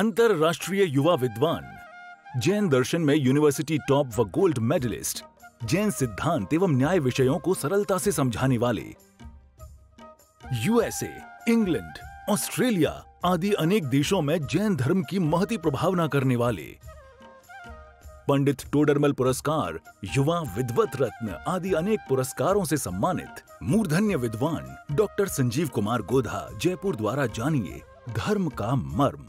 अंतरराष्ट्रीय युवा विद्वान जैन दर्शन में यूनिवर्सिटी टॉप व गोल्ड मेडलिस्ट जैन सिद्धांत एवं न्याय विषयों को सरलता से समझाने वाले यूएसए इंग्लैंड ऑस्ट्रेलिया आदि अनेक देशों में जैन धर्म की महती प्रभावना करने वाले पंडित टोडरमल पुरस्कार युवा विद्वत रत्न आदि अनेक पुरस्कारों से सम्मानित मूर्धन्य विद्वान डॉक्टर संजीव कुमार गोधा जयपुर द्वारा जानिए धर्म का मर्म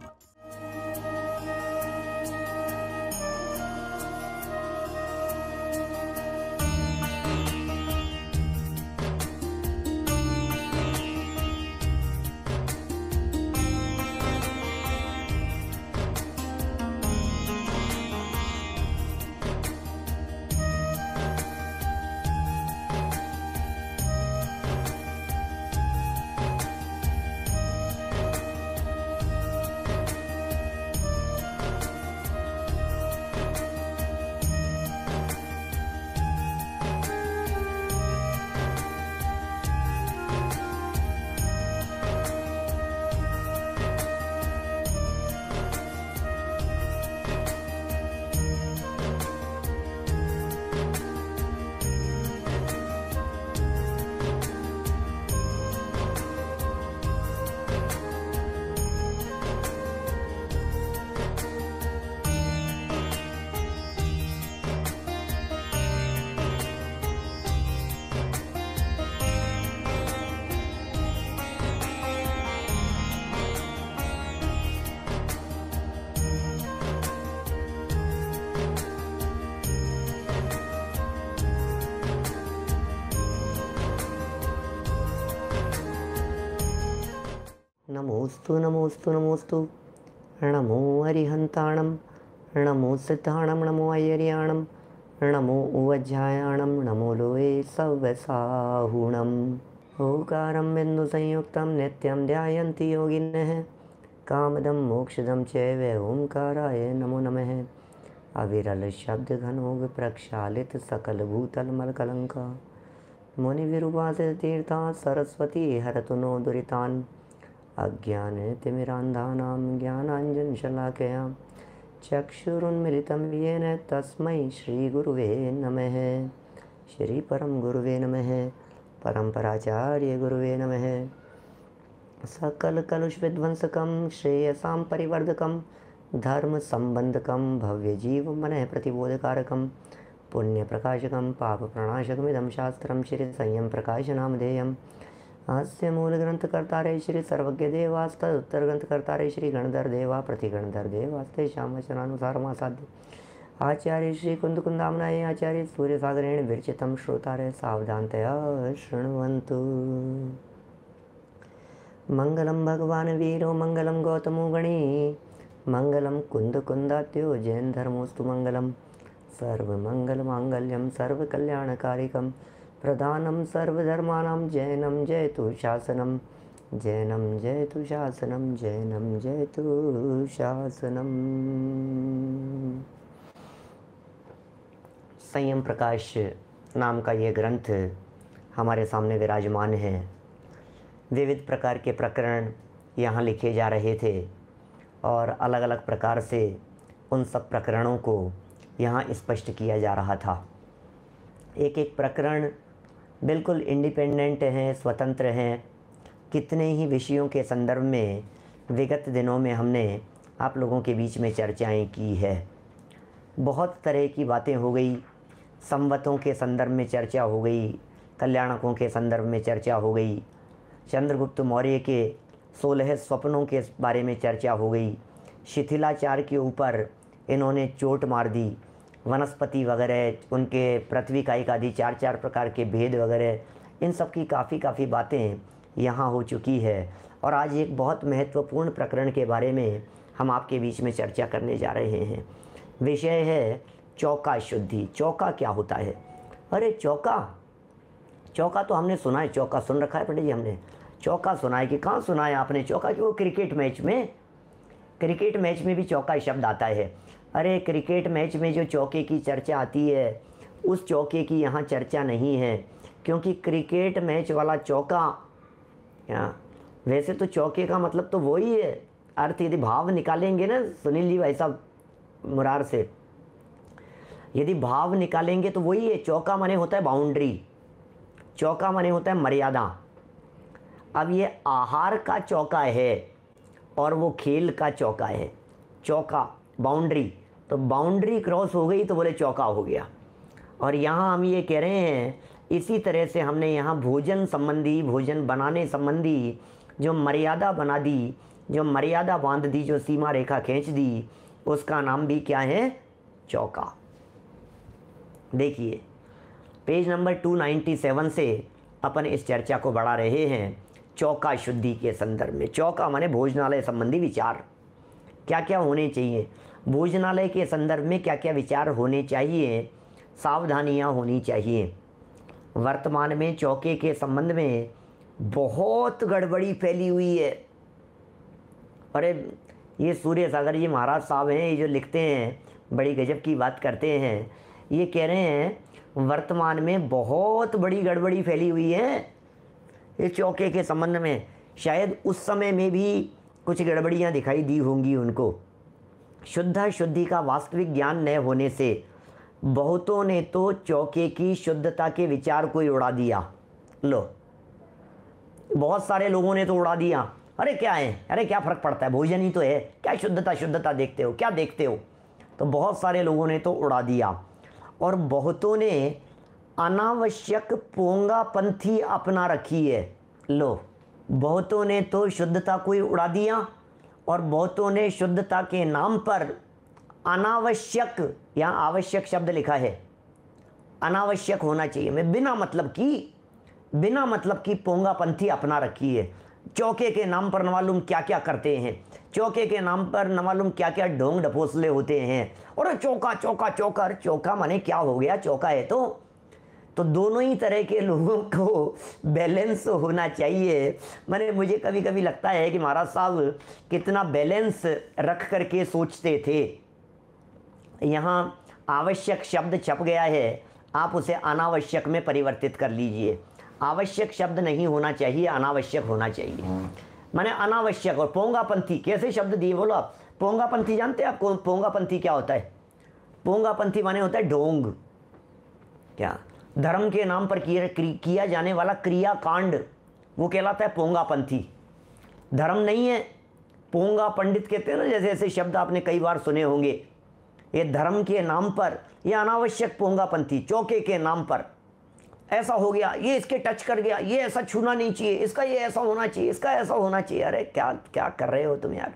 नमोस्तु नमोस्तु नमोस्तु ऋणमो हरिहन्ताणं नमो सिद्धाणं नमो ऐर्याणं नमो उवध्यायाणं नमो लोये सव्यसाहुणम् ओङ्कारं बिन्दुसंयुक्तं नित्यं ध्यायन्ति योगिनः कामदं मोक्षदं चैव ओङ्काराय नमो नमः अविरल शब्द घनोग प्रक्षालित सकल भूतल मल कलंका मुनि विरूपा तीर्था सरस्वती हरतुनो दुरीतान अज्ञाने तिमिरान्धानां ज्ञानाञ्जनशलाकयां चक्षुरुन्मिलितं येन तस्मै श्रीगुरुवे नमः श्रीपरं गुरुवे नमः परम्पराचार्य गुरुवे नमः सकलकलुषविध्वंसकं मन परिवर्धकं धर्मसम्बन्धकं भव्यजीवमनः प्रतिबोधकारकं पुण्यप्रकाशकं पापप्रणाशकमिदं शास्त्रं श्रीसंयं प्रकाशनामधेयं भाष्य मूल ग्रंथकर्ता रे श्री सर्वज्ञ देवास्त उत्तर ग्रंथकर्ता रे श्री गणधर देवा प्रति गणधर देवास्ते श्याम वचनानुसार मासाध्य आचार्य श्री कुंदकुंदामनाये आचार्य सूर्यसागरेण विरचितम श्रोतारे सावधानतया शृण्वन्तु मङ्गलं भगवान् वीरो मङ्गलं गौतमो गणी मङ्गलं कुन्दकुन्दात्यो जैनधर्मोऽस्तु मङ्गलं सर्वमङ्गलमाङ्गल्यं सर्वकल्याणकारिकम् जय सर्वधर्माणां शासनम जयतु जय जैनं जयतु जैनम जय जयतु शासनम संयम प्रकाश नाम का ये ग्रंथ हमारे सामने विराजमान है विविध प्रकार के प्रकरण यहाँ लिखे जा रहे थे और अलग अलग प्रकार से उन सब प्रकरणों को यहाँ स्पष्ट किया जा रहा था एक एक प्रकरण बिल्कुल इंडिपेंडेंट हैं स्वतंत्र हैं कितने ही विषयों के संदर्भ में विगत दिनों में हमने आप लोगों के बीच में चर्चाएं की है बहुत तरह की बातें हो गई संवतों के संदर्भ में चर्चा हो गई कल्याणकों के संदर्भ में चर्चा हो गई चंद्रगुप्त मौर्य के सोलह स्वप्नों के बारे में चर्चा हो गई शिथिलाचार के ऊपर इन्होंने चोट मार दी वनस्पति वगैरह उनके पृथ्वी कायिक आदि चार चार प्रकार के भेद वगैरह इन सब की काफ़ी काफ़ी बातें यहाँ हो चुकी है और आज एक बहुत महत्वपूर्ण प्रकरण के बारे में हम आपके बीच में चर्चा करने जा रहे हैं विषय है चौका शुद्धि चौका क्या होता है अरे चौका चौका तो हमने सुना है चौका सुन रखा है पंडित जी हमने चौका सुना है कि कहाँ सुना है आपने चौका कि वो क्रिकेट मैच में क्रिकेट मैच में भी चौका शब्द आता है अरे क्रिकेट मैच में जो चौके की चर्चा आती है उस चौके की यहाँ चर्चा नहीं है क्योंकि क्रिकेट मैच वाला चौका वैसे तो चौके का मतलब तो वही है अर्थ यदि भाव निकालेंगे ना सुनील जी भाई साहब मुरार से यदि भाव निकालेंगे तो वही है चौका माने होता है बाउंड्री चौका माने होता है मर्यादा अब ये आहार का चौका है और वो खेल का चौका है चौका बाउंड्री तो बाउंड्री क्रॉस हो गई तो बोले चौका हो गया और यहाँ हम ये कह रहे हैं इसी तरह से हमने यहाँ भोजन संबंधी भोजन बनाने संबंधी जो मर्यादा बना दी जो मर्यादा बांध दी जो सीमा रेखा खींच दी उसका नाम भी क्या है चौका देखिए पेज नंबर 297 से अपन इस चर्चा को बढ़ा रहे हैं चौका शुद्धि के संदर्भ में चौका माने भोजनालय संबंधी विचार क्या क्या होने चाहिए भोजनालय के संदर्भ में क्या क्या विचार होने चाहिए सावधानियाँ होनी चाहिए वर्तमान में चौके के संबंध में बहुत गड़बड़ी फैली हुई है अरे ये सूर्य सागर जी महाराज साहब हैं ये जो लिखते हैं बड़ी गजब की बात करते हैं ये कह रहे हैं वर्तमान में बहुत बड़ी गड़बड़ी फैली हुई है ये चौके के संबंध में शायद उस समय में भी कुछ गड़बड़ियाँ दिखाई दी होंगी उनको शुद्ध शुद्धि का वास्तविक ज्ञान न होने से बहुतों ने तो चौके की शुद्धता के विचार को ही उड़ा दिया लो बहुत सारे लोगों ने तो उड़ा दिया अरे क्या है अरे क्या फ़र्क पड़ता है भोजन ही तो है क्या शुद्धता शुद्धता देखते हो क्या देखते हो तो बहुत सारे लोगों ने तो उड़ा दिया और बहुतों ने अनावश्यक पोंगा पंथी अपना रखी है लो बहुतों ने तो शुद्धता को ही उड़ा दिया और बहुतों ने शुद्धता के नाम पर अनावश्यक या आवश्यक शब्द लिखा है अनावश्यक होना चाहिए मैं बिना मतलब की बिना मतलब की पोंगापंथी अपना रखी है चौके के नाम पर नमालूम क्या क्या करते हैं चौके के नाम पर नमालूम क्या क्या ढोंग ढपोसले होते हैं और चौका चौका चौकर चौका माने क्या हो गया चौका है तो तो दोनों ही तरह के लोगों को बैलेंस तो होना चाहिए मैंने मुझे कभी कभी लगता है कि महाराज साहब कितना बैलेंस रख कर के सोचते थे यहाँ आवश्यक शब्द छप गया है आप उसे अनावश्यक में परिवर्तित कर लीजिए आवश्यक शब्द नहीं होना चाहिए अनावश्यक होना चाहिए हाँ। मैंने अनावश्यक और पोंगापंथी कैसे शब्द दिए बोलो आप पोंगापंथी जानते हैं आप पोंगापंथी क्या होता है पोंगापंथी माने होता है ढोंग क्या धर्म के नाम पर किया जाने वाला क्रियाकांड वो कहलाता है पोंगापंथी धर्म नहीं है पोंगा पंडित कहते हैं ना जैसे ऐसे शब्द आपने कई बार सुने होंगे ये धर्म के नाम पर ये अनावश्यक पोंगापंथी चौके के नाम पर ऐसा हो गया ये इसके टच कर गया ये ऐसा छूना नहीं चाहिए इसका ये ऐसा होना चाहिए इसका ऐसा होना चाहिए अरे क्या क्या कर रहे हो तुम यार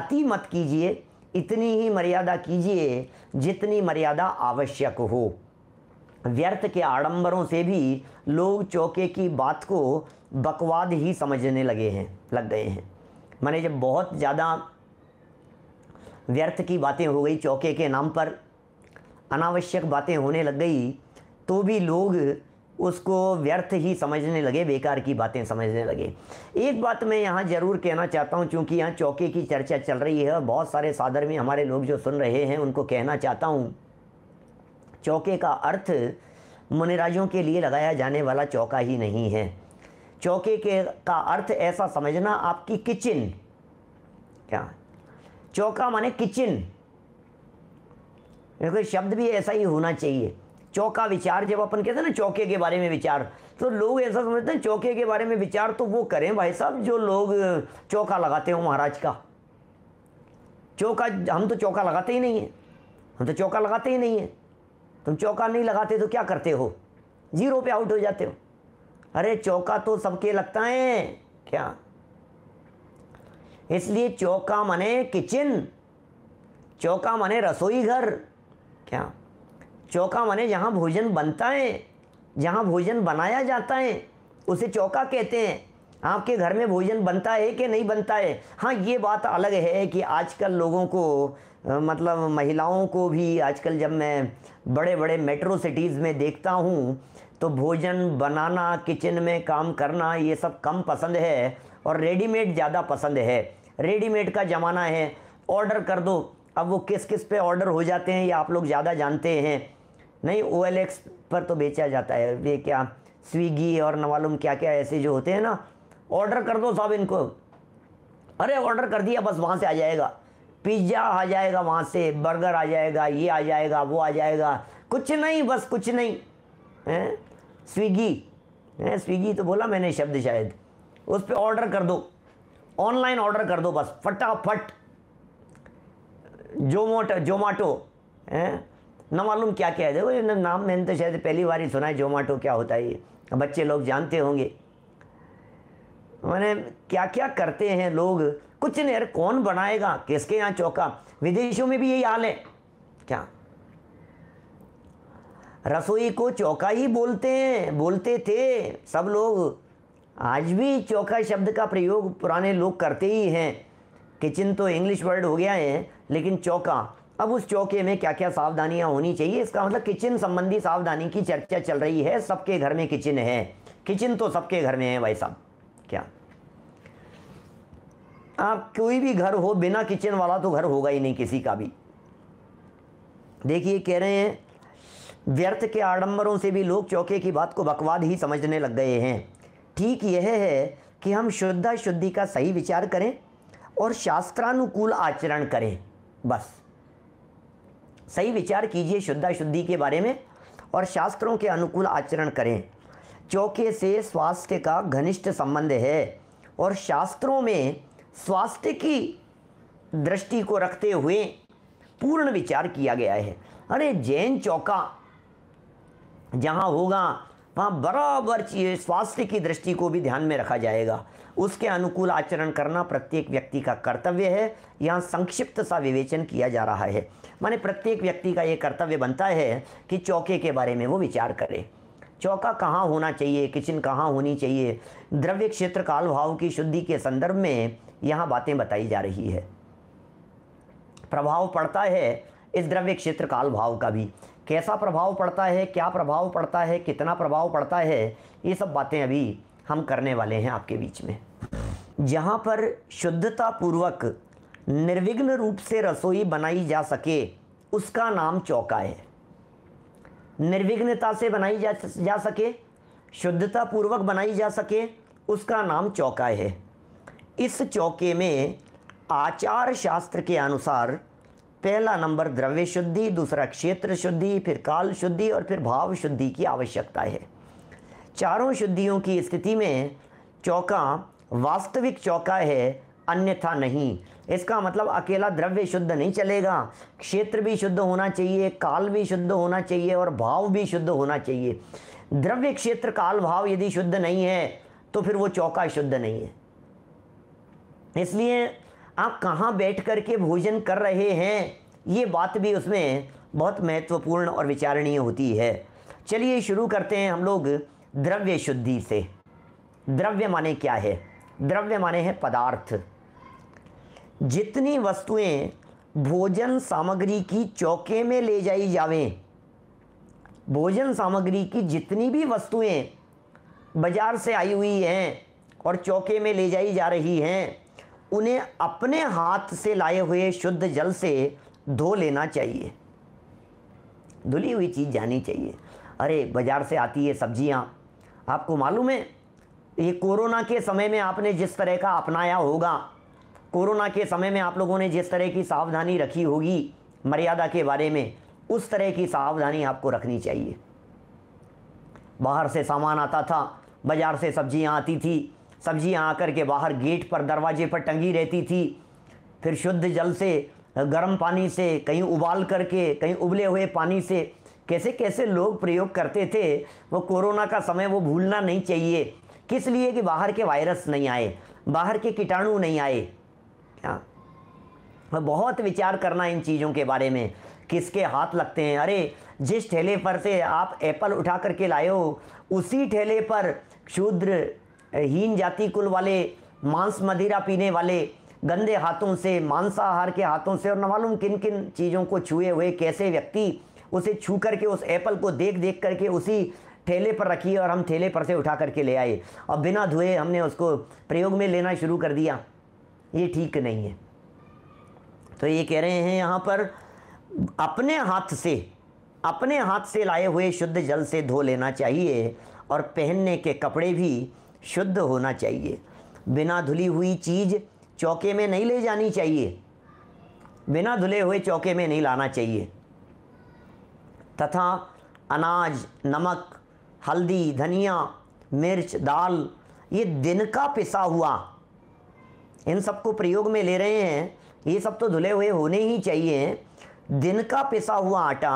अति मत कीजिए इतनी ही मर्यादा कीजिए जितनी मर्यादा आवश्यक हो व्यर्थ के आडंबरों से भी लोग चौके की बात को बकवाद ही समझने लगे हैं लग गए हैं मैंने जब बहुत ज़्यादा व्यर्थ की बातें हो गई चौके के नाम पर अनावश्यक बातें होने लग गई तो भी लोग उसको व्यर्थ ही समझने लगे बेकार की बातें समझने लगे एक बात मैं यहाँ ज़रूर कहना चाहता हूँ क्योंकि यहाँ चौके की चर्चा चल रही है और बहुत सारे सादर में हमारे लोग जो सुन रहे हैं उनको कहना चाहता हूँ चौके का अर्थ मुनिराजों के लिए लगाया जाने वाला चौका ही नहीं है चौके के का अर्थ ऐसा समझना आपकी किचन क्या चौका माने किचन देखो शब्द भी ऐसा ही होना चाहिए चौका विचार जब अपन कहते हैं ना चौके के बारे में विचार तो लोग ऐसा समझते हैं चौके के बारे में विचार तो वो करें भाई साहब जो लोग चौका लगाते हो महाराज का चौका हम तो चौका लगाते ही नहीं हैं हम तो चौका लगाते ही नहीं हैं तुम चौका नहीं लगाते तो क्या करते हो जीरो पे आउट हो जाते हो अरे चौका तो सबके लगता है क्या इसलिए चौका मने किचन चौका मने रसोई घर क्या चौका मने जहाँ भोजन बनता है जहाँ भोजन बनाया जाता है उसे चौका कहते हैं आपके घर में भोजन बनता है कि नहीं बनता है हाँ ये बात अलग है कि आजकल लोगों को मतलब महिलाओं को भी आजकल जब मैं बड़े बड़े मेट्रो सिटीज़ में देखता हूँ तो भोजन बनाना किचन में काम करना ये सब कम पसंद है और रेडीमेड ज़्यादा पसंद है रेडीमेड का ज़माना है ऑर्डर कर दो अब वो किस किस पे ऑर्डर हो जाते हैं ये आप लोग ज़्यादा जानते हैं नहीं ओ पर तो बेचा जाता है ये क्या स्विगी और नवालुम क्या क्या ऐसे जो होते हैं ना ऑर्डर कर दो साहब इनको अरे ऑर्डर कर दिया बस वहाँ से आ जाएगा पिज्ज़ा आ जाएगा वहाँ से बर्गर आ जाएगा ये आ जाएगा वो आ जाएगा कुछ नहीं बस कुछ नहीं है स्विगी है स्विगी तो बोला मैंने शब्द शायद उस पर ऑर्डर कर दो ऑनलाइन ऑर्डर कर दो बस फटाफट जोमोट जोमाटो है ना मालूम क्या क्या है देखो ये नाम मैंने तो शायद पहली बार ही सुना है जोमाटो क्या होता है ये बच्चे लोग जानते होंगे मैंने क्या क्या करते हैं लोग कुछ नहर कौन बनाएगा किसके यहां चौका विदेशों में भी यही हाल है क्या रसोई को चौका ही बोलते हैं बोलते थे सब लोग आज भी चौका शब्द का प्रयोग पुराने लोग करते ही हैं किचन तो इंग्लिश वर्ड हो गया है लेकिन चौका अब उस चौके में क्या क्या सावधानियां होनी चाहिए इसका मतलब किचन संबंधी सावधानी की चर्चा चल रही है सबके घर में किचन है किचन तो सबके घर में है भाई साहब क्या आप कोई भी घर हो बिना किचन वाला तो घर होगा ही नहीं किसी का भी देखिए कह रहे हैं व्यर्थ के आडंबरों से भी लोग चौके की बात को बकवाद ही समझने लग गए हैं ठीक यह है कि हम शुद्धा शुद्धि का सही विचार करें और शास्त्रानुकूल आचरण करें बस सही विचार कीजिए शुद्धा शुद्धि के बारे में और शास्त्रों के अनुकूल आचरण करें चौके से स्वास्थ्य का घनिष्ठ संबंध है और शास्त्रों में स्वास्थ्य की दृष्टि को रखते हुए पूर्ण विचार किया गया है अरे जैन चौका जहाँ होगा वहाँ बराबर चाहिए स्वास्थ्य की दृष्टि को भी ध्यान में रखा जाएगा उसके अनुकूल आचरण करना प्रत्येक व्यक्ति का कर्तव्य है यहाँ संक्षिप्त सा विवेचन किया जा रहा है माने प्रत्येक व्यक्ति का ये कर्तव्य बनता है कि चौके के बारे में वो विचार करे चौका कहाँ होना चाहिए किचन कहाँ होनी चाहिए द्रव्य क्षेत्र काल भाव की शुद्धि के संदर्भ में यहाँ बातें बताई जा रही है प्रभाव पड़ता है इस द्रव्य क्षेत्र काल भाव का भी कैसा प्रभाव पड़ता है क्या प्रभाव पड़ता है कितना प्रभाव पड़ता है ये सब बातें अभी हम करने वाले हैं आपके बीच में जहाँ पर शुद्धता पूर्वक निर्विघ्न रूप से रसोई बनाई जा सके उसका नाम चौका है निर्विघ्नता से बनाई जा सके शुद्धता पूर्वक बनाई जा सके उसका नाम चौका है इस चौके में आचार शास्त्र के अनुसार पहला नंबर द्रव्य शुद्धि दूसरा क्षेत्र शुद्धि फिर काल शुद्धि और फिर भाव शुद्धि की आवश्यकता है चारों शुद्धियों की स्थिति में चौका वास्तविक चौका है अन्यथा नहीं इसका मतलब अकेला द्रव्य शुद्ध नहीं चलेगा क्षेत्र भी शुद्ध होना चाहिए काल भी शुद्ध होना चाहिए और भाव भी शुद्ध होना चाहिए द्रव्य क्षेत्र काल भाव यदि शुद्ध नहीं है तो फिर वो चौका शुद्ध नहीं है इसलिए आप कहाँ बैठ कर के भोजन कर रहे हैं ये बात भी उसमें बहुत महत्वपूर्ण और विचारणीय होती है चलिए शुरू करते हैं हम लोग द्रव्य शुद्धि से द्रव्य माने क्या है द्रव्य माने हैं पदार्थ जितनी वस्तुएं भोजन सामग्री की चौके में ले जाई जावें भोजन सामग्री की जितनी भी वस्तुएं बाजार से आई हुई हैं और चौके में ले जाई जा रही हैं उन्हें अपने हाथ से लाए हुए शुद्ध जल से धो लेना चाहिए धुली हुई चीज़ जानी चाहिए अरे बाज़ार से आती है सब्जियाँ आपको मालूम है ये कोरोना के समय में आपने जिस तरह का अपनाया होगा कोरोना के समय में आप लोगों ने जिस तरह की सावधानी रखी होगी मर्यादा के बारे में उस तरह की सावधानी आपको रखनी चाहिए बाहर से सामान आता था बाज़ार से सब्जियाँ आती थी सब्जियां आकर के बाहर गेट पर दरवाजे पर टंगी रहती थी फिर शुद्ध जल से गर्म पानी से कहीं उबाल करके कहीं उबले हुए पानी से कैसे कैसे लोग प्रयोग करते थे वो कोरोना का समय वो भूलना नहीं चाहिए किस लिए कि बाहर के वायरस नहीं आए बाहर के कीटाणु नहीं आए क्या हाँ। बहुत विचार करना इन चीज़ों के बारे में किसके हाथ लगते हैं अरे जिस ठेले पर से आप एप्पल उठा करके लाए हो उसी ठेले पर शूद्र हीन जाति कुल वाले मांस मदिरा पीने वाले गंदे हाथों से मांसाहार के हाथों से और न मालूम किन किन चीज़ों को छुए हुए कैसे व्यक्ति उसे छू करके उस एप्पल को देख देख करके उसी ठेले पर रखी और हम ठेले पर से उठा करके ले आए और बिना धोए हमने उसको प्रयोग में लेना शुरू कर दिया ये ठीक नहीं है तो ये कह रहे हैं यहाँ पर अपने हाथ से अपने हाथ से लाए हुए शुद्ध जल से धो लेना चाहिए और पहनने के कपड़े भी शुद्ध होना चाहिए बिना धुली हुई चीज़ चौके में नहीं ले जानी चाहिए बिना धुले हुए चौके में नहीं लाना चाहिए तथा अनाज नमक हल्दी धनिया मिर्च दाल ये दिन का पिसा हुआ इन सबको प्रयोग में ले रहे हैं ये सब तो धुले हुए होने ही चाहिए दिन का पिसा हुआ आटा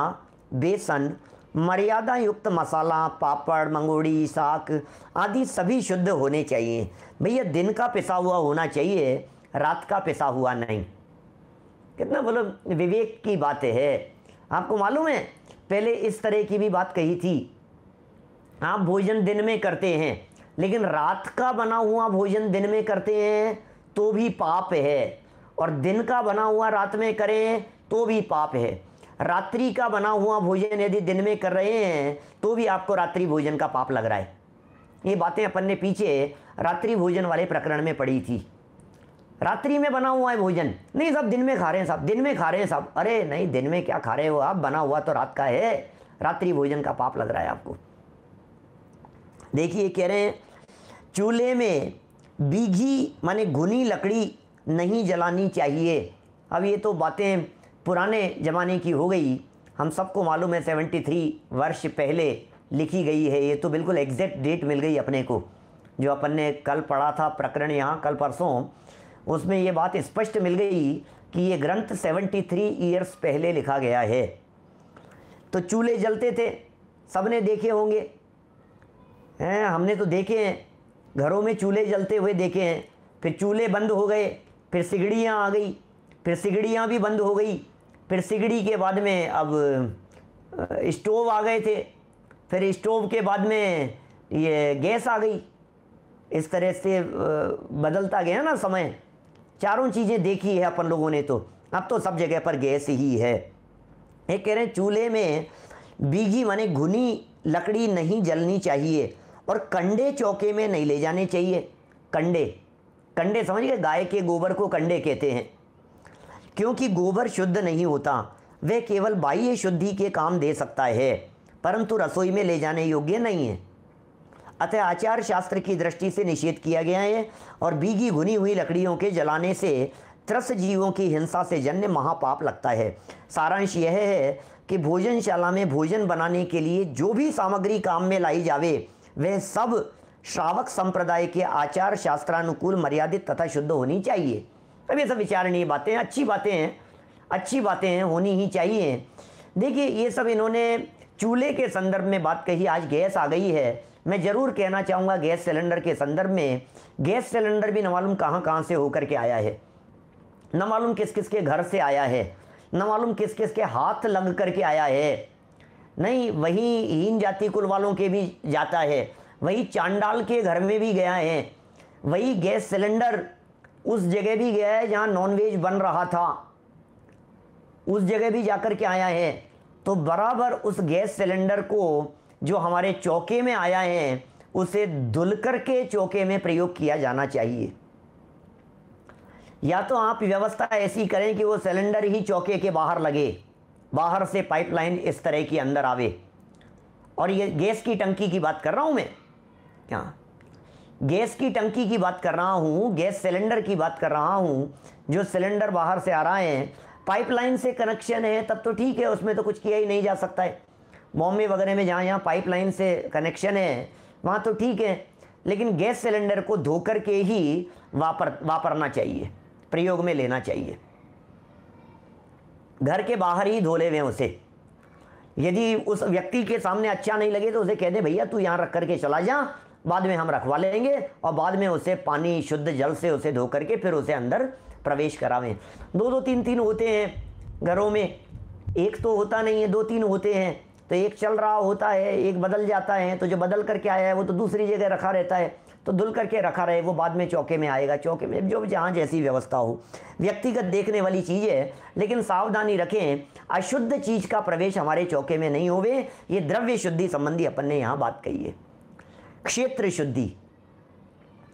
बेसन मर्यादा युक्त मसाला पापड़ मंगोड़ी साग आदि सभी शुद्ध होने चाहिए भैया दिन का पिसा हुआ होना चाहिए रात का पिसा हुआ नहीं कितना बोलो मतलब विवेक की बात है आपको मालूम है पहले इस तरह की भी बात कही थी आप भोजन दिन में करते हैं लेकिन रात का बना हुआ भोजन दिन में करते हैं तो भी पाप है और दिन का बना हुआ रात में करें तो भी पाप है रात्रि का बना हुआ भोजन यदि दिन में कर रहे हैं तो भी आपको रात्रि भोजन का पाप लग रहा है ये बातें अपन ने पीछे रात्रि भोजन वाले प्रकरण में पड़ी थी रात्रि में बना हुआ है भोजन नहीं सब दिन में खा रहे हैं साहब दिन में खा रहे हैं साहब अरे नहीं दिन में क्या खा रहे हो आप बना हुआ तो रात का है रात्रि भोजन का पाप लग रहा है आपको देखिए कह रहे हैं चूल्हे में बीघी माने घुनी लकड़ी नहीं जलानी चाहिए अब ये तो बातें पुराने ज़माने की हो गई हम सबको मालूम है थ्री वर्ष पहले लिखी गई है ये तो बिल्कुल एग्जैक्ट डेट मिल गई अपने को जो अपन ने कल पढ़ा था प्रकरण यहाँ कल परसों उसमें ये बात स्पष्ट मिल गई कि ये ग्रंथ सेवेंटी थ्री ईयर्स पहले लिखा गया है तो चूल्हे जलते थे सब ने देखे होंगे हैं हमने तो देखे हैं घरों में चूल्हे जलते हुए देखे हैं फिर चूल्हे बंद हो गए फिर सिगड़ियाँ आ गई फिर सिगड़ियाँ भी बंद हो गई फिर सिगड़ी के बाद में अब स्टोव आ गए थे फिर स्टोव के बाद में ये गैस आ गई इस तरह से बदलता गया ना समय चारों चीज़ें देखी है अपन लोगों ने तो अब तो सब जगह पर गैस ही है ये कह रहे हैं चूल्हे में बीघी माने घुनी लकड़ी नहीं जलनी चाहिए और कंडे चौके में नहीं ले जाने चाहिए कंडे कंडे समझ गए गाय के गोबर को कंडे कहते हैं क्योंकि गोबर शुद्ध नहीं होता वह केवल बाह्य शुद्धि के काम दे सकता है परंतु रसोई में ले जाने योग्य नहीं है अतः आचार शास्त्र की दृष्टि से निषेध किया गया है और बीगी घुनी हुई लकड़ियों के जलाने से त्रस जीवों की हिंसा से जन्य महापाप लगता है सारांश यह है कि भोजनशाला में भोजन बनाने के लिए जो भी सामग्री काम में लाई जावे वह सब श्रावक संप्रदाय के आचार शास्त्रानुकूल मर्यादित तथा शुद्ध होनी चाहिए तब ये सब विचारणीय बातें हैं अच्छी बातें हैं अच्छी बातें हैं होनी ही चाहिए देखिए ये सब इन्होंने चूल्हे के संदर्भ में बात कही आज गैस आ गई है मैं ज़रूर कहना चाहूँगा गैस सिलेंडर के संदर्भ में गैस सिलेंडर भी न मालूम कहाँ कहाँ से होकर के आया है न मालूम किस किस के घर से आया है न मालूम किस किस के हाथ लग कर के आया है नहीं वही हीन जाति कुल वालों के भी जाता है वही चांडाल के घर में भी गया है वही गैस सिलेंडर उस जगह भी गया है जहाँ नॉनवेज बन रहा था उस जगह भी जाकर के आया है तो बराबर उस गैस सिलेंडर को जो हमारे चौके में आया है उसे धुल करके चौके में प्रयोग किया जाना चाहिए या तो आप व्यवस्था ऐसी करें कि वो सिलेंडर ही चौके के बाहर लगे बाहर से पाइपलाइन इस तरह की अंदर आवे और ये गैस की टंकी की बात कर रहा हूँ मैं क्या गैस की टंकी की बात कर रहा हूँ गैस सिलेंडर की बात कर रहा हूँ जो सिलेंडर बाहर से आ रहा है पाइपलाइन से कनेक्शन है तब तो ठीक है उसमें तो कुछ किया ही नहीं जा सकता है बॉम्बे वगैरह में जहाँ यहाँ पाइपलाइन से कनेक्शन है वहाँ तो ठीक है लेकिन गैस सिलेंडर को धोकर के ही वापर वापरना चाहिए प्रयोग में लेना चाहिए घर के बाहर ही धोले हुए उसे यदि उस व्यक्ति के सामने अच्छा नहीं लगे तो उसे कह दे भैया तू यहाँ रख करके चला जा बाद में हम रखवा लेंगे और बाद में उसे पानी शुद्ध जल से उसे धो करके फिर उसे अंदर प्रवेश करावें दो दो तीन तीन होते हैं घरों में एक तो होता नहीं है दो तीन होते हैं तो एक चल रहा होता है एक बदल जाता है तो जो बदल करके आया है वो तो दूसरी जगह रखा रहता है तो धुल करके रखा रहे वो बाद में चौके में आएगा चौके में जो जहाँ जैसी व्यवस्था हो व्यक्तिगत देखने वाली चीज़ है लेकिन सावधानी रखें अशुद्ध चीज़ का प्रवेश हमारे चौके में नहीं होवे ये द्रव्य शुद्धि संबंधी अपन ने यहाँ बात कही है क्षेत्र शुद्धि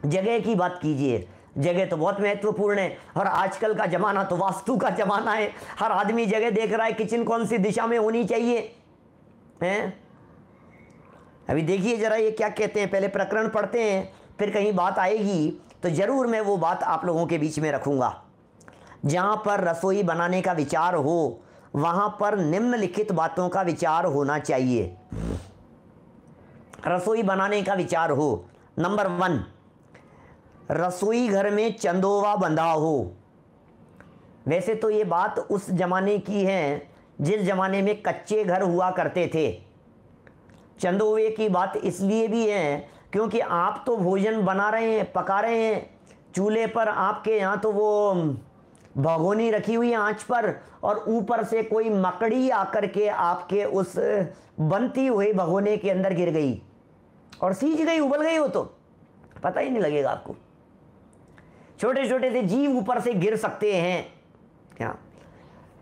जगह की बात कीजिए जगह तो बहुत महत्वपूर्ण है और आजकल का ज़माना तो वास्तु का ज़माना है हर आदमी जगह देख रहा है किचन कौन सी दिशा में होनी चाहिए हैं अभी देखिए ज़रा ये क्या कहते हैं पहले प्रकरण पढ़ते हैं फिर कहीं बात आएगी तो ज़रूर मैं वो बात आप लोगों के बीच में रखूंगा जहां पर रसोई बनाने का विचार हो वहां पर निम्नलिखित बातों का विचार होना चाहिए रसोई बनाने का विचार हो नंबर वन रसोई घर में चंदोवा बंधा हो वैसे तो ये बात उस जमाने की है जिस जमाने में कच्चे घर हुआ करते थे चंदोवे की बात इसलिए भी है क्योंकि आप तो भोजन बना रहे हैं पका रहे हैं चूल्हे पर आपके यहाँ तो वो भगोनी रखी हुई आंच पर और ऊपर से कोई मकड़ी आकर के आपके उस बनती हुई भगोने के अंदर गिर गई और सींच गई उबल गई हो तो पता ही नहीं लगेगा आपको छोटे छोटे से जीव ऊपर से गिर सकते हैं क्या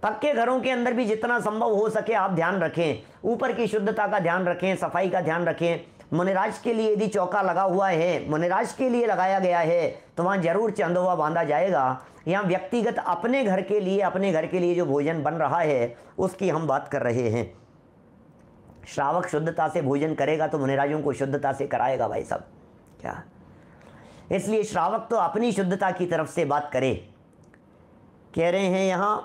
पक्के घरों के अंदर भी जितना संभव हो सके आप ध्यान रखें ऊपर की शुद्धता का ध्यान रखें सफाई का ध्यान रखें मनिराज के लिए यदि चौका लगा हुआ है मनिराज के लिए लगाया गया है तो वहाँ जरूर चंदोवा बांधा जाएगा यहाँ व्यक्तिगत अपने घर के लिए अपने घर के लिए जो भोजन बन रहा है उसकी हम बात कर रहे हैं श्रावक शुद्धता से भोजन करेगा तो मुनिराजों को शुद्धता से कराएगा भाई साहब क्या इसलिए श्रावक तो अपनी शुद्धता की तरफ से बात करे कह रहे हैं यहाँ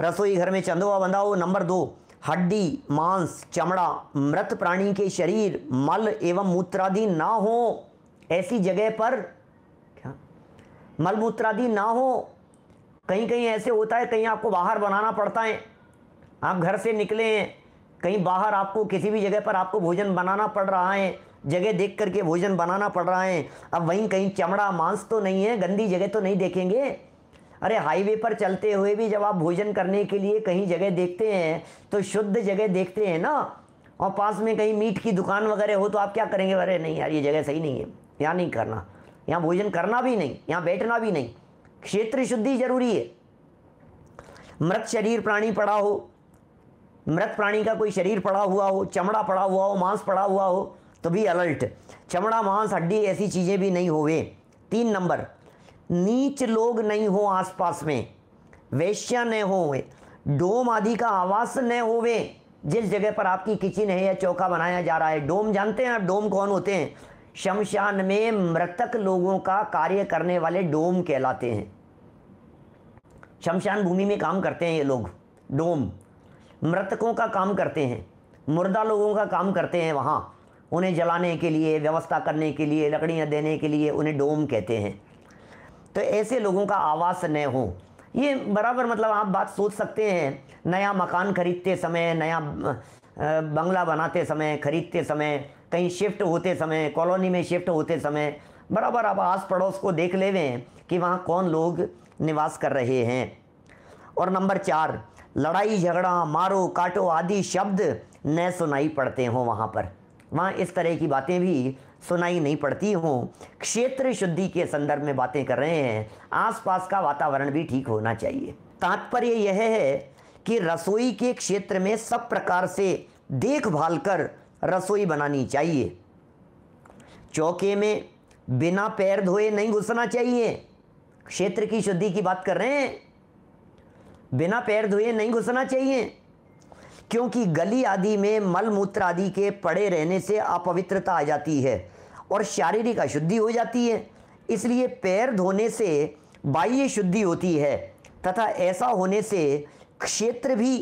रसोई घर में चंदोवा बंधाओ नंबर दो हड्डी मांस चमड़ा मृत प्राणी के शरीर मल एवं मूत्रादि ना हो ऐसी जगह पर क्या मल मूत्रादि ना हो कहीं कहीं ऐसे होता है कहीं आपको बाहर बनाना पड़ता है आप घर से निकले हैं कहीं बाहर आपको किसी भी जगह पर आपको भोजन बनाना पड़ रहा है जगह देख करके भोजन बनाना पड़ रहा है अब वहीं कहीं चमड़ा मांस तो नहीं है गंदी जगह तो नहीं देखेंगे अरे हाईवे पर चलते हुए भी जब आप भोजन करने के लिए कहीं जगह देखते हैं तो शुद्ध जगह देखते हैं ना और पास में कहीं मीट की दुकान वगैरह हो तो आप क्या करेंगे अरे नहीं यार ये जगह सही नहीं है यहाँ नहीं करना यहाँ भोजन करना भी नहीं यहाँ बैठना भी नहीं क्षेत्र शुद्धि जरूरी है मृत शरीर प्राणी पड़ा हो मृत प्राणी का कोई शरीर पड़ा हुआ हो चमड़ा पड़ा हुआ हो मांस पड़ा हुआ हो तो भी अलर्ट चमड़ा मांस हड्डी ऐसी चीज़ें भी नहीं होवे तीन नंबर नीच लोग नहीं हो आसपास में वेश्या न होवे डोम आदि का आवास न होवे जिस जगह पर आपकी किचन है या चौका बनाया जा रहा है डोम जानते हैं आप डोम कौन होते हैं शमशान में मृतक लोगों का कार्य करने वाले डोम कहलाते हैं शमशान भूमि में काम करते हैं ये लोग डोम मृतकों का काम करते हैं मुर्दा लोगों का काम करते हैं वहाँ उन्हें जलाने के लिए व्यवस्था करने के लिए लकड़ियाँ देने के लिए उन्हें डोम कहते हैं तो ऐसे लोगों का आवास न हो ये बराबर मतलब आप बात सोच सकते हैं नया मकान खरीदते समय नया बंगला बनाते समय खरीदते समय कहीं शिफ्ट होते समय कॉलोनी में शिफ्ट होते समय बराबर आप आस पड़ोस को देख ले कि वहाँ कौन लोग निवास कर रहे हैं और नंबर चार लड़ाई झगड़ा मारो काटो आदि शब्द न सुनाई पड़ते हों वहाँ पर वहाँ इस तरह की बातें भी सुनाई नहीं पड़ती हों क्षेत्र शुद्धि के संदर्भ में बातें कर रहे हैं आसपास का वातावरण भी ठीक होना चाहिए तात्पर्य यह है कि रसोई के क्षेत्र में सब प्रकार से देखभाल कर रसोई बनानी चाहिए चौके में बिना पैर धोए नहीं घुसना चाहिए क्षेत्र की शुद्धि की बात कर रहे हैं बिना पैर धोए नहीं घुसना चाहिए क्योंकि गली आदि में मल मूत्र आदि के पड़े रहने से अपवित्रता आ जाती है और शारीरिक अशुद्धि हो जाती है इसलिए पैर धोने से बाह्य शुद्धि होती है तथा ऐसा होने से क्षेत्र भी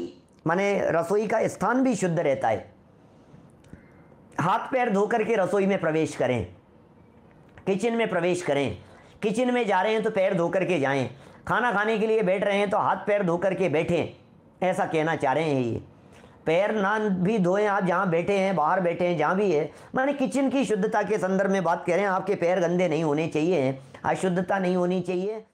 माने रसोई का स्थान भी शुद्ध रहता है हाथ पैर धोकर के रसोई में प्रवेश करें किचन में प्रवेश करें किचन में जा रहे हैं तो पैर धोकर के जाएं खाना खाने के लिए बैठ रहे हैं तो हाथ पैर धो करके बैठें ऐसा कहना चाह रहे हैं ये पैर ना भी धोएं आप जहाँ बैठे हैं बाहर बैठे हैं जहाँ भी है मैंने किचन की शुद्धता के संदर्भ में बात कह रहे हैं आपके पैर गंदे नहीं होने चाहिए अशुद्धता नहीं होनी चाहिए